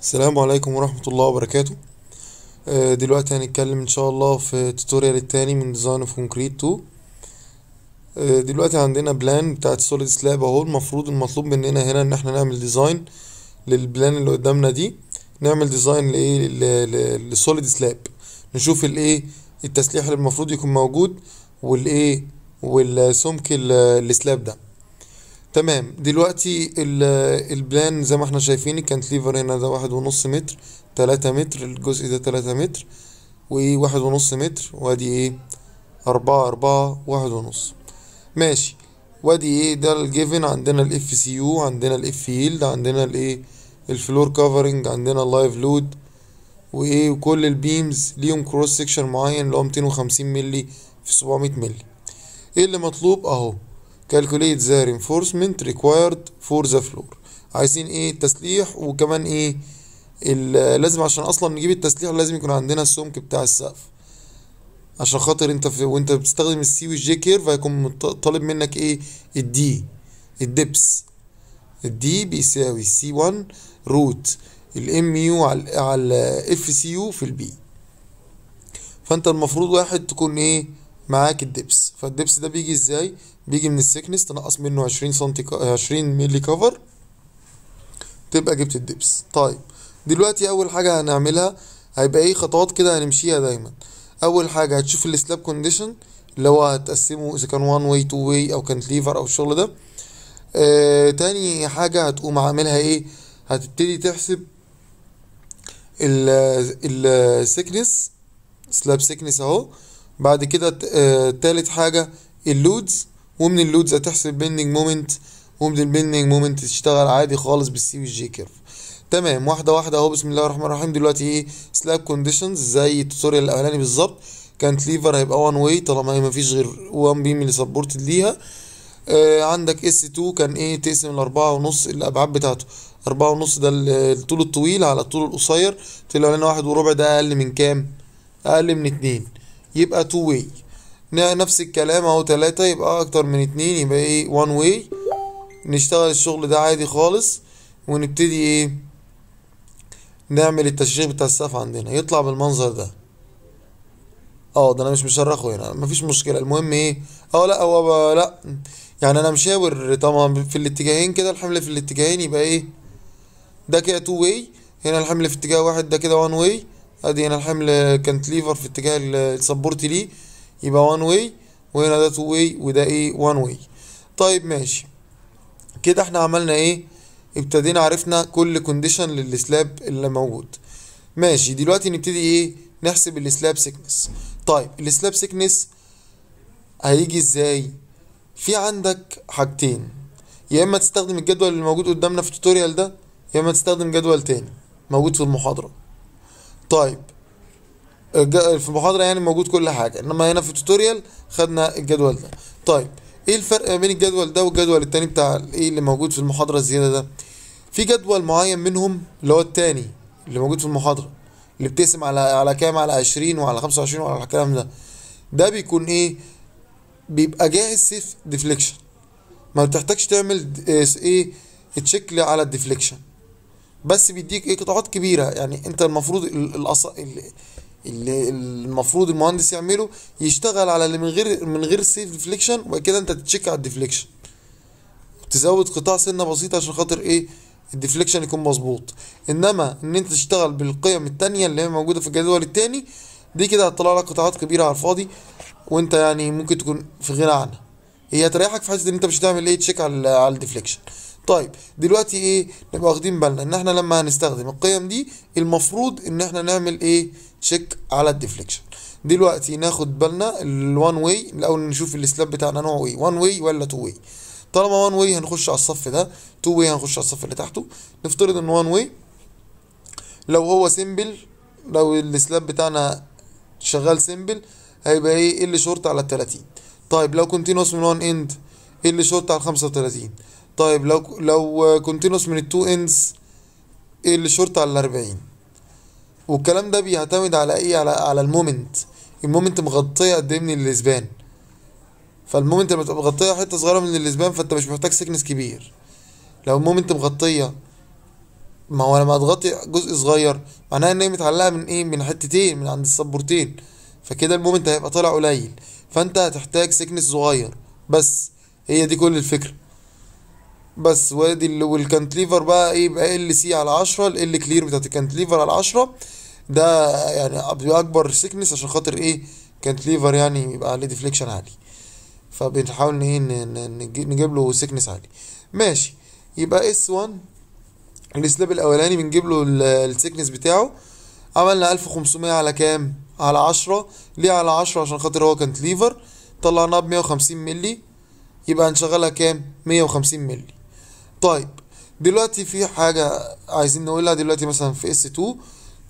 السلام عليكم ورحمة الله وبركاته آه، دلوقتي هنتكلم ان شاء الله في التوتوريال التاني من ديزاين اوف كونكريت 2 دلوقتي عندنا بلان بتاعت سوليد سلاب اهو المفروض المطلوب مننا هنا ان احنا نعمل ديزاين للبلان اللي قدامنا دي نعمل ديزاين لايه للسوليد سلاب نشوف الايه التسليح اللي المفروض يكون موجود والايه والسمك السلاب ده تمام دلوقتي البلان زي ما احنا شايفين كانت ليفر هنا ده واحد ونص متر تلاتة متر الجزء ده تلاتة متر وواحد ونص متر وادي ايه أربعة أربعة واحد ونص ماشي وادي ايه ده الجيفن عندنا الاف سي يو عندنا الاف ييلد عندنا الايه الفلور كفرنج عندنا اللايف لود وايه وكل البيمز ليهم كروس سيكشن معين اللي هو 250 ملي في 700 ملي ايه اللي مطلوب اهو calculate the reinforcement required for the floor عايزين ايه التسليح وكمان ايه لازم عشان اصلا نجيب التسليح لازم يكون عندنا السمك بتاع السقف عشان خاطر انت في وانت بتستخدم السي والجي كيرف هيكون طالب منك ايه الدي الدبس الدي بيساوي سي 1 روت الام يو على على اف سي يو في البي فانت المفروض واحد تكون ايه معاك الدبس فالدبس ده بيجي ازاي بيجي من السكنس تنقص منه 20 سم 20 مللي كفر تبقى جبت الدبس طيب دلوقتي اول حاجه هنعملها هيبقى ايه خطوات كده هنمشيها دايما اول حاجه هتشوف السلاب كونديشن اللي هو هتقسمه اذا كان وان واي تو واي او كانت ليفر او الشغل ده آه تاني حاجه هتقوم عاملها ايه هتبتدي تحسب ال السكنس سلاب سكنس اهو بعد كده آه تالت حاجه اللودز ومن اللودز هتحسب بيندنج مومنت ومن البيندنج مومنت تشتغل عادي خالص بالسي جي كيرف تمام واحده واحده اهو بسم الله الرحمن الرحيم دلوقتي ايه سلاب كونديشنز زي التوتوريال الاولاني بالظبط كانت ليفر هيبقى وان واي طالما هي مفيش غير وان بيم اللي سبورتد ليها آه عندك اس 2 كان ايه تقسم الاربعة ونص الابعاد بتاعته اربعة ونص ده الطول الطويل على الطول القصير طلع لنا واحد وربع ده اقل من كام اقل من اتنين يبقى تو واي نفس الكلام اهو تلاتة يبقى اكتر من اتنين يبقى ايه وان واي نشتغل الشغل ده عادي خالص ونبتدي ايه نعمل التشريح بتاع السقف عندنا يطلع بالمنظر ده اه ده انا مش مشرخه هنا مفيش مشكلة المهم ايه اه لا هو لا يعني انا مشاور طبعا في الاتجاهين كده الحمل في الاتجاهين يبقى ايه ده كده تو واي هنا الحمل في اتجاه واحد ده كده وان واي ادي هنا الحمل كانت ليفر في اتجاه السبورت ليه يبقى وان واي وهنا ده تو واي وده ايه وان واي طيب ماشي كده احنا عملنا ايه ابتدينا عرفنا كل كونديشن للسلاب اللي موجود ماشي دلوقتي نبتدي ايه نحسب السلاب سيكنس طيب السلاب سيكنس هيجي ازاي في عندك حاجتين يا اما تستخدم الجدول اللي موجود قدامنا في التوتوريال ده يا اما تستخدم جدول تاني موجود في المحاضره طيب في المحاضرة يعني موجود كل حاجة انما هنا في التوتوريال خدنا الجدول ده طيب ايه الفرق بين الجدول ده والجدول التاني بتاع ايه اللي موجود في المحاضرة الزيادة ده في جدول معين منهم اللي هو التاني اللي موجود في المحاضرة اللي بتقسم على على كام على 20 وعلى 25 وعلى الكلام ده ده بيكون ايه بيبقى جاهز سيف ديفليكشن ما بتحتاجش تعمل ايه تشيك على الديفليكشن بس بيديك ايه قطاعات كبيره يعني انت المفروض الاصل اللي المفروض المهندس يعمله يشتغل على اللي من غير من غير سيف ديفليكشن وبعد كده انت تشيك على الديفليكشن تزود قطاع سنه بسيطه عشان خاطر ايه الديفليكشن يكون مظبوط انما ان انت تشتغل بالقيم التانية اللي هي موجوده في الجدول التاني دي كده هتطلع لك قطاعات كبيره على الفاضي وانت يعني ممكن تكون في غنى عنها هي هتريحك في حاجه ان انت مش هتعمل ايه تشيك على على الديفليكشن طيب دلوقتي ايه نبقى واخدين بالنا ان احنا لما هنستخدم القيم دي المفروض ان احنا نعمل ايه تشيك على الديفليكشن دلوقتي ناخد بالنا الوان واي الاول نشوف السلاب بتاعنا نوعه ايه وان واي ولا تو واي طالما وان واي هنخش على الصف ده تو واي هنخش على الصف اللي تحته نفترض ان وان واي لو هو سيمبل لو السلاب بتاعنا شغال سيمبل هيبقى ايه, إيه ال شورت على ال 30 طيب لو كونتينوس من وان اند ال شورت على ال 35 طيب لو لو كونتينوس من التو اندز ال شورت على ال 40 والكلام ده بيعتمد على ايه على على المومنت المومنت مغطيه قد ايه من الاسبان فالمومنت لما تبقى مغطيه حته صغيره من الاسبان فانت مش محتاج سكنس كبير لو المومنت مغطيه ما هو لما تغطي جزء صغير معناها ان هي متعلقه من ايه من حتتين من عند السبورتين فكده المومنت هيبقى طالع قليل فانت هتحتاج سكنس صغير بس هي دي كل الفكره بس وادي والكانتليفر بقى ايه بقى ال سي على 10 ال كلير بتاعت الكانتليفر على 10 ده يعني بيبقى اكبر سيكنس عشان خاطر ايه كانت ليفر يعني يبقى عليه ديفليكشن عالي فبنحاول ايه نجيب له سيكنس عالي ماشي يبقى اس 1 السلاب الاولاني بنجيب له السيكنس بتاعه عملنا 1500 على كام على 10 ليه على 10 عشان خاطر هو كانت ليفر طلعناه ب 150 مللي يبقى هنشغلها كام 150 مللي طيب دلوقتي في حاجة عايزين نقولها دلوقتي مثلا في اس 2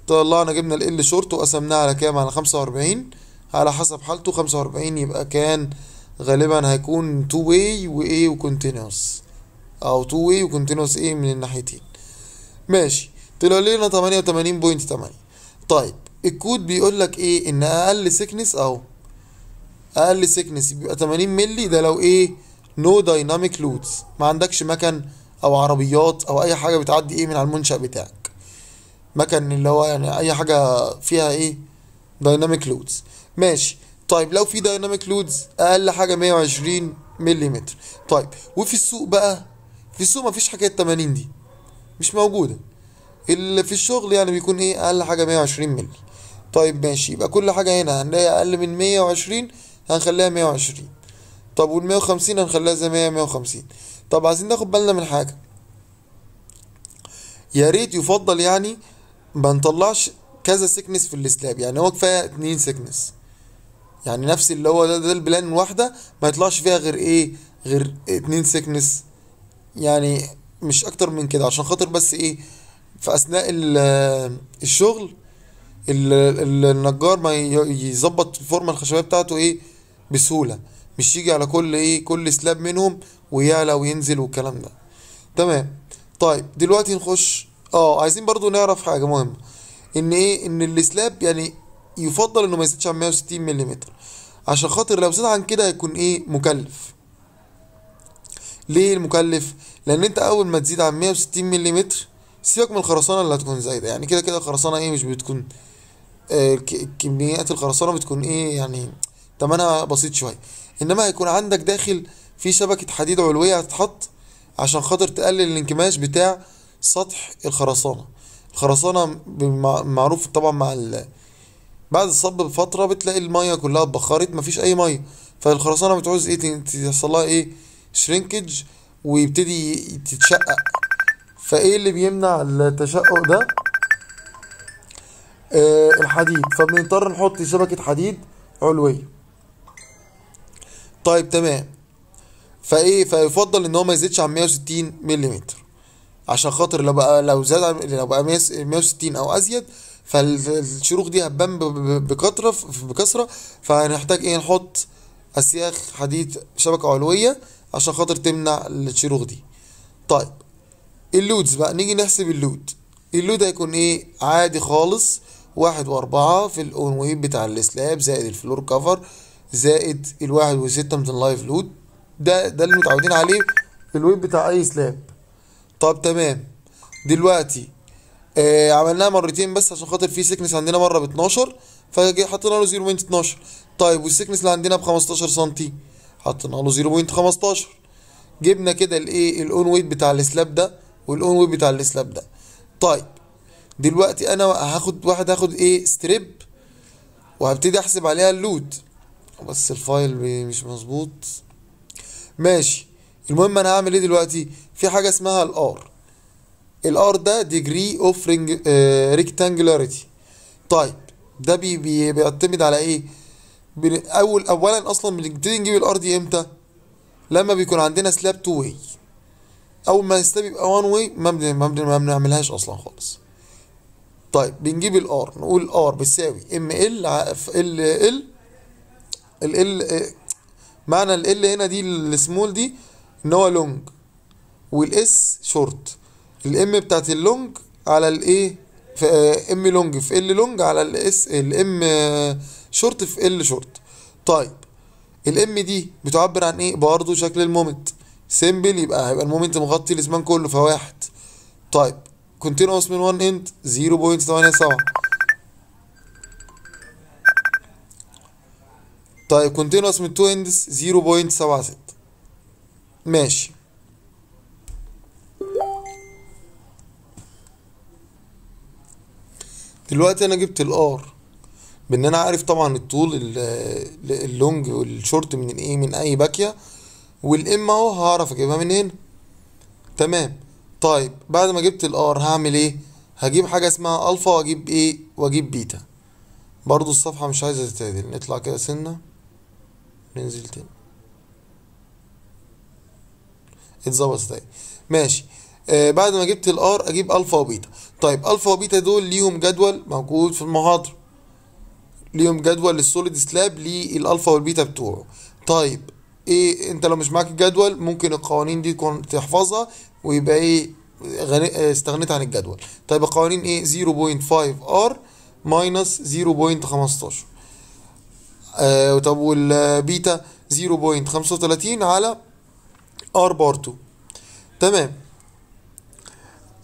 طلعنا جبنا ال ال شورت وقسمناه على كام على خمسة وأربعين على حسب حالته خمسة وأربعين يبقى كان غالبا هيكون تو واي وايه وكونتينوس او تو واي وكونتينوس ايه من الناحيتين ماشي طلع لنا 88.8 طيب الكود بيقول لك ايه ان اقل سكنس اهو اقل سكنس بيبقى 80 مللي ده لو ايه نو دايناميك لودز ما عندكش مكن او عربيات او اي حاجه بتعدي ايه من على المنشا بتاعك مكن اللي هو يعني اي حاجه فيها ايه دايناميك لودز ماشي طيب لو في دايناميك لودز اقل حاجه 120 ملم طيب وفي السوق بقى في السوق مفيش حكايه 80 دي مش موجوده اللي في الشغل يعني بيكون ايه اقل حاجه 120 ملم طيب ماشي يبقى كل حاجه هنا هنلاقي اقل من 120 هنخليها 120 طب وال 150 هنخليها زي ما هي 150 طب عايزين ناخد بالنا من حاجه يا ريت يفضل يعني ما نطلعش كذا سيكنس في السلاب يعني هو كفايه اتنين سيكنس يعني نفس اللي هو ده, ده البلان واحده ما يطلعش فيها غير ايه غير اتنين سيكنس يعني مش اكتر من كده عشان خاطر بس ايه في اثناء الشغل النجار ما يظبط الفورمه الخشبيه بتاعته ايه بسهوله مش يجي على كل ايه كل سلاب منهم ويعلى وينزل والكلام ده تمام طيب دلوقتي نخش اه عايزين برضو نعرف حاجه مهمه ان ايه ان السلاب يعني يفضل انه ما يزيدش عن 160 ملم عشان خاطر لو زاد عن كده هيكون ايه مكلف ليه المكلف لان انت اول ما تزيد عن 160 ملم سيبك من الخرسانه اللي هتكون زايده يعني كده كده الخرسانه ايه مش بتكون آه كميات الخرسانه بتكون ايه يعني تمنها بسيط شويه انما هيكون عندك داخل في شبكه حديد علويه هتتحط عشان خاطر تقلل الانكماش بتاع سطح الخرسانة الخرسانة معروف طبعا مع ال... بعد الصب بفترة بتلاقي المية كلها اتبخرت مفيش أي مية فالخرسانة بتعوز ايه تحصلها ايه شرينكج ويبتدي تتشقق فايه اللي بيمنع التشقق ده آه الحديد فبنضطر نحط شبكة حديد علوية طيب تمام فايه فيفضل ان هو ما يزيدش عن 160 ملم عشان خاطر لو بقى لو زاد لو بقى 160 او ازيد فالشروخ دي هتبان بكثره بكثره فهنحتاج ايه نحط اسياخ حديد شبكه علويه عشان خاطر تمنع الشروخ دي طيب اللودز بقى نيجي نحسب اللود اللود هيكون ايه عادي خالص واحد واربعة في الاون ويب بتاع السلاب زائد الفلور كفر زائد الواحد وستة من اللايف لود ده ده اللي متعودين عليه في الويب بتاع اي سلاب طب تمام دلوقتي آه عملناها مرتين بس عشان خاطر في سكنس عندنا مره ب 12 فحطينا له 0.12 طيب والسكنس اللي عندنا ب 15 سم حطينا له 0.15 جبنا كده الايه الاون ويت بتاع السلاب ده والاون ويت بتاع السلاب ده طيب دلوقتي انا هاخد واحد هاخد ايه ستريب وهبتدي احسب عليها اللود بس الفايل مش مظبوط ماشي المهم انا هعمل ايه دلوقتي في حاجه اسمها الار الار ده ديجري اوف ريكتانجولاريتي طيب ده بي بي بيعتمد على ايه اول اولا اصلا بنبتدي نجيب الار دي امتى لما بيكون عندنا سلاب تو واي اول ما السلاب يبقى وان واي ما بنعملهاش اصلا خالص طيب بنجيب الار نقول ار بتساوي ام ال ال ال ال معنى ال هنا دي السمول دي ان هو لونج والاس شورت الام بتاعت اللونج على الايه في ام لونج في ال لونج على الاس الام شورت في آه، ال شورت آه، طيب الام دي بتعبر عن ايه برضه شكل المومنت سيمبل يبقى هيبقى المومنت مغطي الزمان كله فواحد طيب كونتينوس من 1 اند 0.87 طيب كونتينوس من 2 اندس 0.76 ماشي دلوقتي انا جبت الار بان انا عارف طبعا الطول اللونج والشورت من الايه من اي باكيه والام اهو هعرف اجيبها من هنا تمام طيب بعد ما جبت الار هعمل ايه هجيب حاجه اسمها الفا واجيب ايه واجيب بيتا برضو الصفحه مش عايزه تتعدل نطلع كده سنه ننزل تاني اتظبط ازاي ماشي آه بعد ما جبت الار اجيب الفا وبيتا طيب الفا وبيتا دول ليهم جدول موجود في المحاضره ليهم جدول للسوليد سلاب للالفا والبيتا بتوعه طيب ايه انت لو مش معاك الجدول ممكن القوانين دي تكون تحفظها ويبقى ايه غني... استغنيت عن الجدول طيب القوانين ايه 0.5 ار ماينس 0.15 طب والبيتا 0.35 على ار بار 2 تمام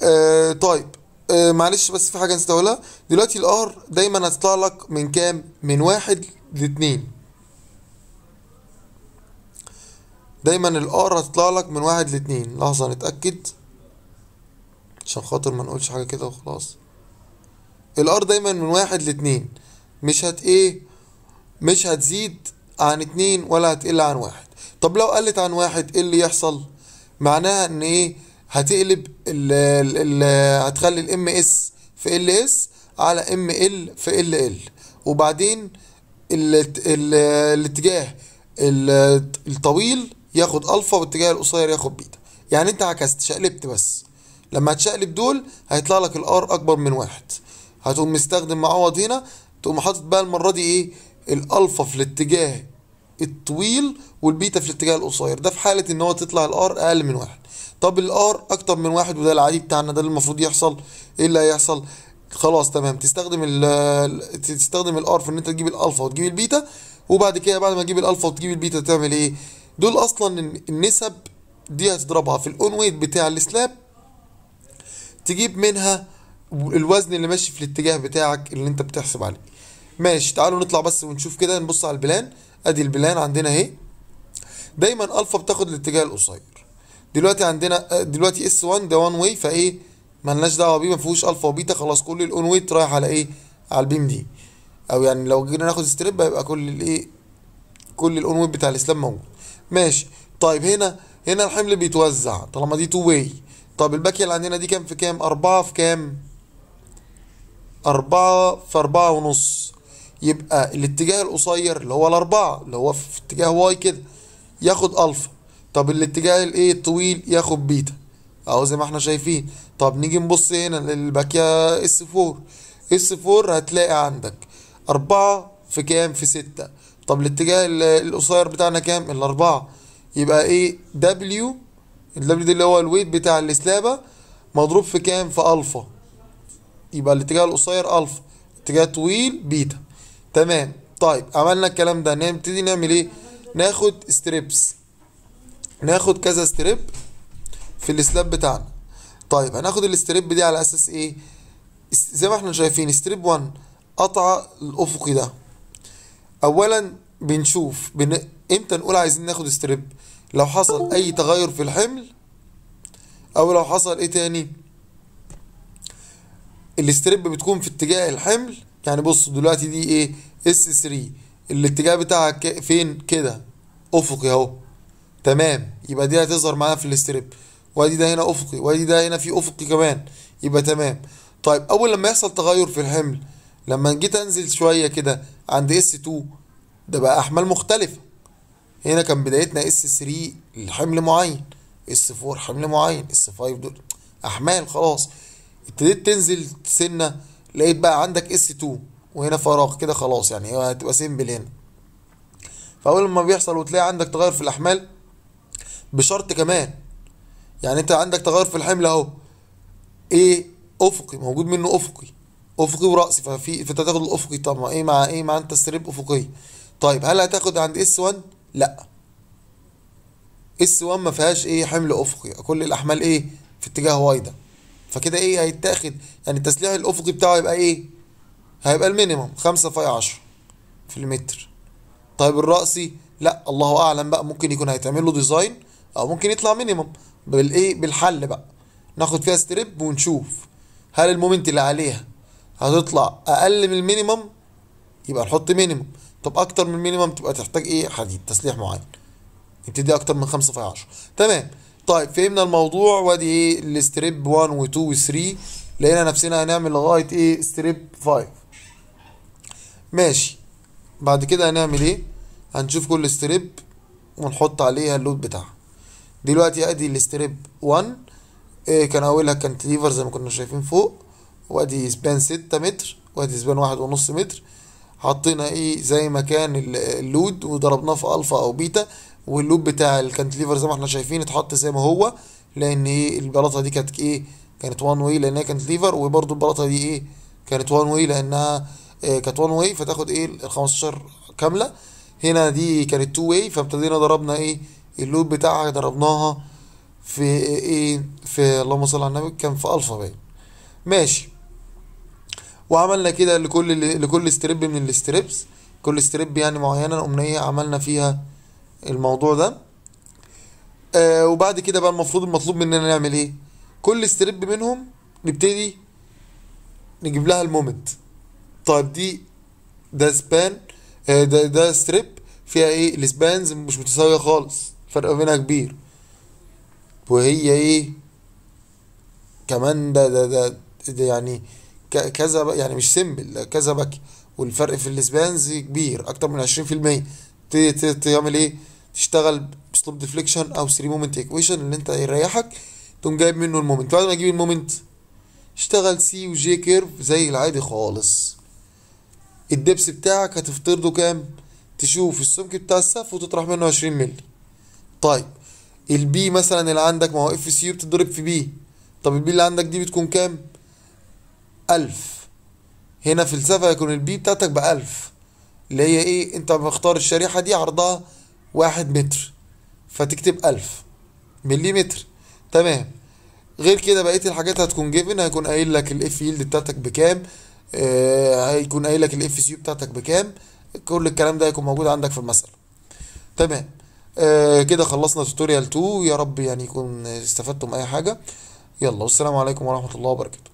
آه طيب آه معلش بس في حاجه نسيت اقولها دلوقتي الار دايما هتطلع لك من كام من واحد لاتنين دايما الار هتطلع لك من واحد لاتنين لحظه نتاكد عشان خاطر ما نقولش حاجه كده وخلاص الار دايما من واحد لاتنين مش هت ايه مش هتزيد عن اتنين ولا هتقل عن واحد طب لو قلت عن واحد ايه اللي يحصل معناها ان ايه هتقلب ال ال هتخلي الام اس في ال اس على ام ال في ال ال وبعدين ال ال الاتجاه الطويل ياخد الفا والاتجاه القصير ياخد بيتا يعني انت عكست شقلبت بس لما هتشقلب دول هيطلع لك الار اكبر من واحد هتقوم مستخدم معوض هنا تقوم حاطط بقى المره دي ايه الالفا في الاتجاه الطويل والبيتا في الاتجاه القصير ده في حاله ان هو تطلع الار اقل من واحد طب الار اكتر من واحد وده العادي بتاعنا ده اللي المفروض يحصل ايه اللي هيحصل خلاص تمام تستخدم ال تستخدم الار في ان انت تجيب الالفا وتجيب البيتا وبعد كده بعد ما تجيب الالفا وتجيب البيتا تعمل ايه دول اصلا النسب دي هتضربها في الاون ويت بتاع السلاب تجيب منها الوزن اللي ماشي في الاتجاه بتاعك اللي انت بتحسب عليه ماشي تعالوا نطلع بس ونشوف كده نبص على البلان ادي البلان عندنا اهي دايما الفا بتاخد الاتجاه القصير دلوقتي عندنا آه، دلوقتي اس 1 ده 1 واي فايه مالناش دعوه بيه ما فيهوش الفا وبيتا خلاص كل الاون ويت رايح على ايه على البيم دي او يعني لو جينا ناخد ستريب هيبقى كل الايه كل الاون ويت بتاع الاسلام موجود ماشي طيب هنا هنا الحمل بيتوزع طالما دي تو واي طب الباكيه اللي عندنا دي كام في كام أربعة في كام أربعة في أربعة ونص يبقى الاتجاه القصير اللي هو الأربعة اللي هو في اتجاه واي كده ياخد الفا طب الاتجاه الايه الطويل ياخد بيتا اهو زي ما احنا شايفين طب نيجي نبص هنا للباكيه اس 4 اس 4 هتلاقي عندك أربعة في كام في ستة طب الاتجاه القصير بتاعنا كام الأربعة يبقى ايه دبليو الدبليو دي اللي هو الويت بتاع السلابة مضروب في كام في ألفا يبقى الاتجاه القصير ألفا اتجاه طويل بيتا تمام طيب عملنا الكلام ده نعم، نبتدي نعمل ايه ناخد ستريبس ناخد كذا ستريب في السلاب بتاعنا طيب هناخد الستريب دي على اساس ايه زي ما احنا شايفين ستريب 1 قطع الافقي ده اولا بنشوف بن... امتى نقول عايزين ناخد ستريب لو حصل اي تغير في الحمل او لو حصل ايه تاني الستريب بتكون في اتجاه الحمل يعني بص دلوقتي دي ايه اس 3 الاتجاه بتاعها فين كده افقي اهو تمام يبقى دي هتظهر معانا في الاستريب وادي ده هنا افقي وادي ده هنا في افقي كمان يبقى تمام طيب اول لما يحصل تغير في الحمل لما جيت انزل شويه كده عند اس 2 ده بقى احمال مختلفه هنا كان بدايتنا اس 3 لحمل معين اس 4 حمل معين اس 5 دول احمال خلاص ابتديت تنزل سنه لقيت بقى عندك اس 2 وهنا فراغ كده خلاص يعني هي هتبقى سيمبل هنا فاول ما بيحصل وتلاقي عندك تغير في الاحمال بشرط كمان يعني انت عندك تغير في الحمل اهو ايه افقي موجود منه افقي افقي وراسي ففي فانت هتاخد الافقي طب ما ايه مع ايه مع انت السريب افقيه طيب هل هتاخد عند اس 1 لا اس 1 ما فيهاش ايه حمل افقي كل الاحمال ايه في اتجاه وايده فكده ايه هيتاخد يعني التسليح الافقي بتاعه يبقى ايه هيبقى المينيمم 5 فاي 10 في المتر طيب الرأسي لا الله اعلم بقى ممكن يكون هيتعمل له ديزاين او ممكن يطلع مينيمم بالايه بالحل بقى ناخد فيها ستريب ونشوف هل المومنت اللي عليها هتطلع اقل من المينيمم يبقى نحط مينيمم طب اكتر من المينيمم تبقى تحتاج ايه حديد تسليح معين يبتدي اكتر من 5 في 10 تمام طيب فهمنا الموضوع وادي ايه الستريب 1 و2 و3 لقينا نفسنا هنعمل لغايه ايه ستريب 5 ماشي بعد كده هنعمل ايه هنشوف كل ستريب ونحط عليها اللود بتاعها دلوقتي ادي الستريب 1 إيه كان اولها كانتليفر زي ما كنا شايفين فوق وادي سبان 6 متر وادي سبان واحد ونص متر حطينا ايه زي ما كان اللود وضربناه في الفا او بيتا واللود بتاع الكانتليفر زي ما احنا شايفين اتحط زي ما هو لان ايه البلاطه دي كانت ايه كانت وان واي لانها كانت ليفر وبرده البلاطه دي ايه كانت وان واي لانها آه، كانت 1 واي فتاخد ايه ال 15 كامله هنا دي كانت 2 واي فابتدينا ضربنا ايه اللود بتاعها ضربناها في ايه في اللهم صل على النبي كان في الفا باين ماشي وعملنا كده لكل لكل ستريب من الستريبس كل ستريب يعني معينه قمنا ايه عملنا فيها الموضوع ده آه وبعد كده بقى المفروض المطلوب مننا نعمل ايه كل ستريب منهم نبتدي نجيب لها المومنت طيب دي ده سبان آه، ده ده ستريب فيها ايه السبانز مش متساويه خالص فرق بينها كبير وهي ايه كمان ده ده ده, ده يعني كذا يعني مش سيمبل كذا باكي والفرق في السبانز كبير اكتر من 20% تعمل ايه تشتغل باسلوب ديفليكشن او 3 مومنت ايكويشن اللي انت يريحك تقوم جايب منه المومنت بعد ما تجيب المومنت اشتغل سي وجي كيرف زي العادي خالص الدبس بتاعك هتفترضه كام تشوف السمك بتاع السقف وتطرح منه عشرين مللي طيب البي مثلا اللي عندك ما هو اف سي يو بتضرب في بي طب البي اللي عندك دي بتكون كام ألف هنا في السفة هيكون البي بتاعتك بألف اللي هي ايه انت مختار الشريحة دي عرضها واحد متر فتكتب ألف مليمتر تمام غير كده بقية الحاجات هتكون جيفن هيكون قايل لك الاف يلد بتاعتك بكام آه، هيكون قايل لك الاف سي بتاعتك بكام كل الكلام ده هيكون موجود عندك في المساله تمام آه كده خلصنا توتوريال 2 يا رب يعني يكون استفدتم اي حاجه يلا والسلام عليكم ورحمه الله وبركاته